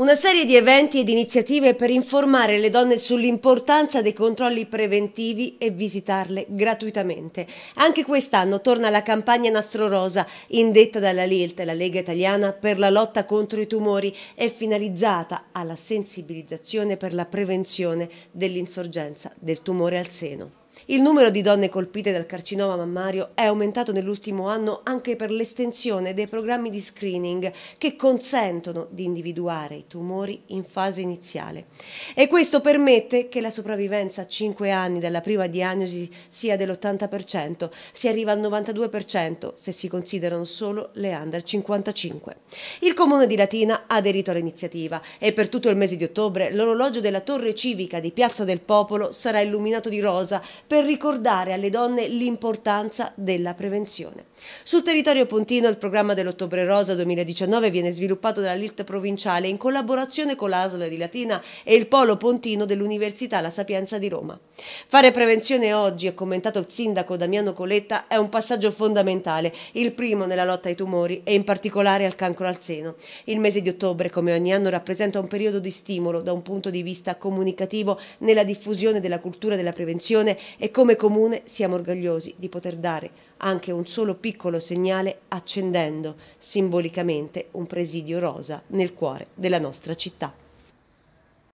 Una serie di eventi ed iniziative per informare le donne sull'importanza dei controlli preventivi e visitarle gratuitamente. Anche quest'anno torna la campagna Nastro Rosa, indetta dalla LILT, la Lega Italiana per la lotta contro i tumori, e finalizzata alla sensibilizzazione per la prevenzione dell'insorgenza del tumore al seno. Il numero di donne colpite dal carcinoma mammario è aumentato nell'ultimo anno anche per l'estensione dei programmi di screening che consentono di individuare i tumori in fase iniziale. E questo permette che la sopravvivenza a 5 anni dalla prima diagnosi sia dell'80%, si arriva al 92% se si considerano solo le under 55. Il comune di Latina ha aderito all'iniziativa e per tutto il mese di ottobre l'orologio della torre civica di Piazza del Popolo sarà illuminato di rosa per ricordare alle donne l'importanza della prevenzione. Sul territorio pontino il programma dell'Ottobre Rosa 2019 viene sviluppato dalla LIT provinciale in collaborazione con l'ASL di Latina e il Polo Pontino dell'Università La Sapienza di Roma. Fare prevenzione oggi, ha commentato il sindaco Damiano Coletta, è un passaggio fondamentale, il primo nella lotta ai tumori e in particolare al cancro al seno. Il mese di ottobre, come ogni anno, rappresenta un periodo di stimolo da un punto di vista comunicativo nella diffusione della cultura della prevenzione e come comune siamo orgogliosi di poter dare anche un solo piccolo segnale accendendo simbolicamente un presidio rosa nel cuore della nostra città.